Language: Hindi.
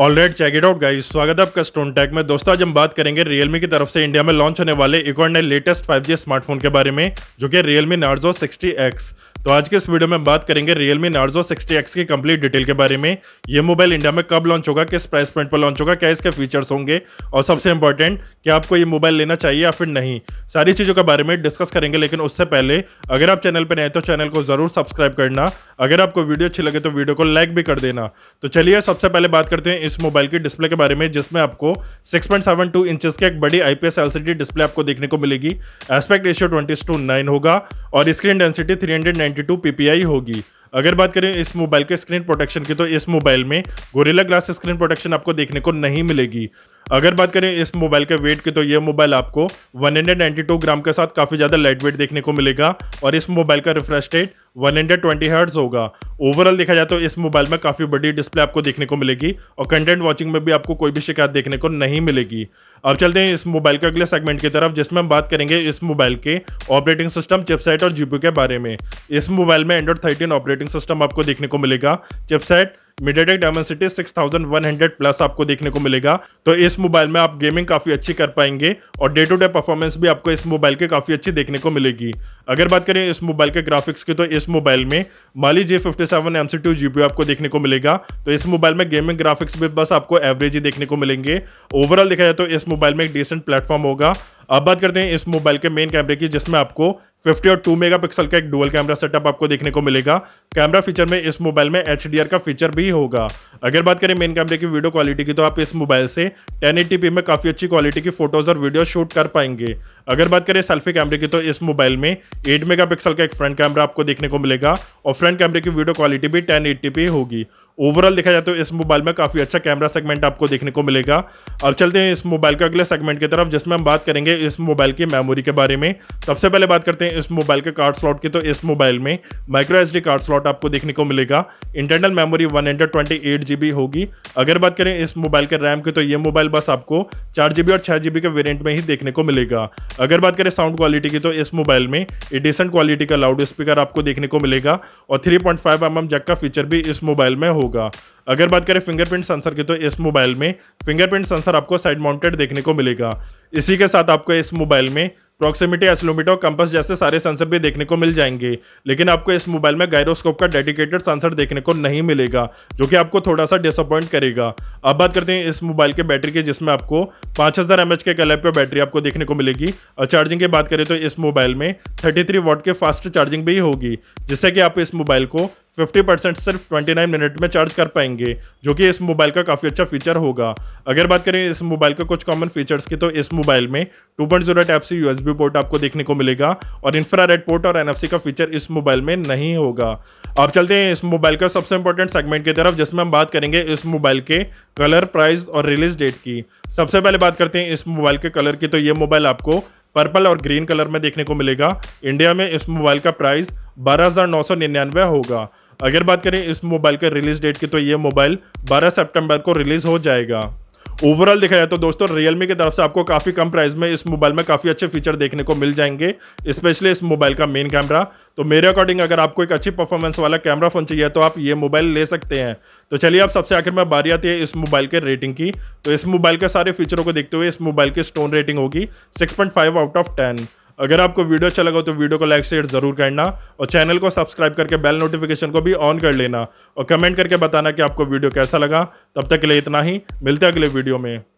already check it out guys स्वागत है आपका स्टोन टैक में दोस्तों आज हम बात करेंगे रियलमी की तरफ से इंडिया में लॉन्च होने वाले और नए लेटेस्ट 5G स्मार्टफोन के बारे में जो कि रियलमी नार्जो 60X तो आज के इस वीडियो में बात करेंगे रियलमी नार्जो 60X की कंप्लीट डिटेल के बारे में ये मोबाइल इंडिया में कब लॉन्च होगा किस प्राइस पॉइंट पर लॉन्च होगा क्या इसके फीचर्स होंगे और सबसे इंपॉर्टेंट क्या आपको ये मोबाइल लेना चाहिए या फिर नहीं सारी चीज़ों के बारे में डिस्कस करेंगे लेकिन उससे पहले अगर आप चैनल पर नए तो चैनल को ज़रूर सब्सक्राइब करना अगर आपको वीडियो अच्छी लगे तो वीडियो को लाइक भी कर देना तो चलिए सबसे पहले बात करते हैं इस मोबाइल की डिस्प्ले के बारे में जिसमें आपको 6.72 पॉइंट इंचेस के एक बड़ी आईपीएस एलसीडी डिस्प्ले आपको देखने को मिलेगी aspect ratio twenty to nine होगा और स्क्रीन डेंसिटी 392 पीपीआई होगी अगर बात करें इस मोबाइल के स्क्रीन प्रोटेक्शन की तो इस मोबाइल में गोरेला ग्लास स्क्रीन प्रोटेक्शन आपको देखने को नहीं मिलेगी अगर बात करें इस मोबाइल के वेट की तो ये मोबाइल आपको 192 ग्राम के साथ काफ़ी ज़्यादा लाइट वेट देखने को मिलेगा और इस मोबाइल का रिफ्रेश रेट 120 ट्वेंटी होगा ओवरऑल देखा जाए तो इस मोबाइल में काफ़ी बड़ी डिस्प्ले आपको देखने को मिलेगी और कंटेंट वॉचिंग में भी आपको कोई भी शिकायत देखने को नहीं मिलेगी अब चलते हैं इस मोबाइल के अगले सेगमेंट की तरफ जिसमें हम बात करेंगे इस मोबाइल के ऑपरेटिंग सिस्टम चिपसेट और जीपी के बारे में इस मोबाइल में एंड्रॉइड थर्टीन ऑपरेटिंग सिस्टम आपको देखने को मिलेगा chipset MediaTek Dimensity 6100 plus आपको देखने को मिलेगा तो इस मोबाइल में आप गेमिंग काफ़ी अच्छी कर पाएंगे और डे टू डे परफॉर्मेंस भी आपको इस मोबाइल के काफ़ी अच्छी देखने को मिलेगी अगर बात करें इस मोबाइल के ग्राफिक्स की तो इस मोबाइल में माली जे फिफ्टी सेवन आपको देखने को मिलेगा तो इस मोबाइल में गेमिंग ग्राफिक्स भी बस आपको एवरेज ही देखने को मिलेंगे ओवरऑल देखा जाए तो इस मोबाइल में एक डिसेंट प्लेटफॉर्म होगा अब बात करते हैं इस मोबाइल के मेन कैमरे की जिसमें आपको 50 और 2 मेगापिक्सल का एक डुअल कैमरा सेटअप आपको देखने को मिलेगा कैमरा फीचर में इस मोबाइल में एच का फीचर भी होगा अगर बात करें मेन कैमरे की वीडियो क्वालिटी की तो आप इस मोबाइल से 1080p में काफ़ी अच्छी क्वालिटी की फोटोज़ और वीडियो शूट कर पाएंगे अगर बात करें सेल्फी कैमरे की तो इस मोबाइल में 8 मेगा का एक फ्रंट कैमरा आपको देखने को मिलेगा और फ्रंट कैमरे की वीडियो क्वालिटी भी टेन होगी ओवरऑल देखा जाए तो इस मोबाइल में काफ़ी अच्छा कैमरा सेगमेंट आपको देखने को मिलेगा और चलते हैं इस मोबाइल के अगले सेगमेंट की तरफ जिसमें हम बात करेंगे इस मोबाइल की मेमोरी के बारे में सबसे पहले बात करते हैं इस मोबाइल के कार्ड स्लॉट की तो इस मोबाइल में माइक्रो एच कार्ड स्लॉट आपको देखने को मिलेगा इंटरनल मेमोरी वन होगी अगर बात करें इस मोबाइल के रैम की तो ये मोबाइल बस आपको चार और छः के वेरियंट में ही देखने को मिलेगा अगर बात करें साउंड क्वालिटी की तो इस मोबाइल में डिसेंट क्वालिटी का लाउड स्पीकर आपको देखने को मिलेगा और three point five M M jack का फीचर भी इस मोबाइल में होगा होगा अगर बात करें फिंगरप्रिंट सेंसर की तो इस मोबाइल में फिंगरप्रिंट सेंसर आपको साइड माउंटेड देखने को मिलेगा इसी के साथ आपको इस मोबाइल में प्रॉक्सिमिटी एसलोमीटर और कंपस जैसे सारे सेंसर भी देखने को मिल जाएंगे लेकिन आपको इस मोबाइल में गायरोस्कोप का डेडिकेटेड सेंसर देखने को नहीं मिलेगा जो कि आपको थोड़ा सा डिसअपॉइंट करेगा अब बात करते हैं इस मोबाइल के बैटरी की जिसमें आपको 5000 हज़ार के पर बैटरी आपको देखने को मिलेगी और चार्जिंग की बात करें तो इस मोबाइल में थर्टी थ्री के फास्ट चार्जिंग भी होगी जिससे कि आप इस मोबाइल को फिफ्टी परसेंट सिर्फ ट्वेंटी नाइन मिनट में चार्ज कर पाएंगे जो कि इस मोबाइल का काफ़ी अच्छा फीचर होगा अगर बात करें इस मोबाइल का कुछ कॉमन फीचर्स की तो इस मोबाइल में two point zero type C B port आपको देखने को मिलेगा और इंफ्रारेड पोर्ट और सी का फीचर इस मोबाइल में नहीं होगा अब चलते हैं इस मोबाइल का सबसे इंपॉर्टेंट सेगमेंट की तरफ जिसमें हम बात करेंगे इस मोबाइल के कलर प्राइस और रिलीज डेट की सबसे पहले बात करते हैं इस मोबाइल के कलर की तो ये मोबाइल आपको पर्पल और ग्रीन कलर में देखने को मिलेगा इंडिया में इस मोबाइल का प्राइस बारह होगा अगर बात करें इस मोबाइल के रिलीज डेट की तो ये मोबाइल 12 सितंबर को रिलीज हो जाएगा ओवरऑल देखा जाए तो दोस्तों Realme की तरफ से आपको काफ़ी कम प्राइस में इस मोबाइल में काफ़ी अच्छे फीचर देखने को मिल जाएंगे स्पेशली इस मोबाइल का मेन कैमरा तो मेरे अकॉर्डिंग अगर आपको एक अच्छी परफॉर्मेंस वाला कैमरा फोन चाहिए तो आप ये मोबाइल ले सकते हैं तो चलिए आप सबसे आखिर में बारी आती है इस मोबाइल के रेटिंग की तो इस मोबाइल के सारे फीचरों को देखते हुए इस मोबाइल की स्टोन रेटिंग होगी सिक्स आउट ऑफ टेन अगर आपको वीडियो अच्छा लगा तो वीडियो को लाइक शेयर जरूर करना और चैनल को सब्सक्राइब करके बेल नोटिफिकेशन को भी ऑन कर लेना और कमेंट करके बताना कि आपको वीडियो कैसा लगा तब तक के लिए इतना ही मिलते अगले वीडियो में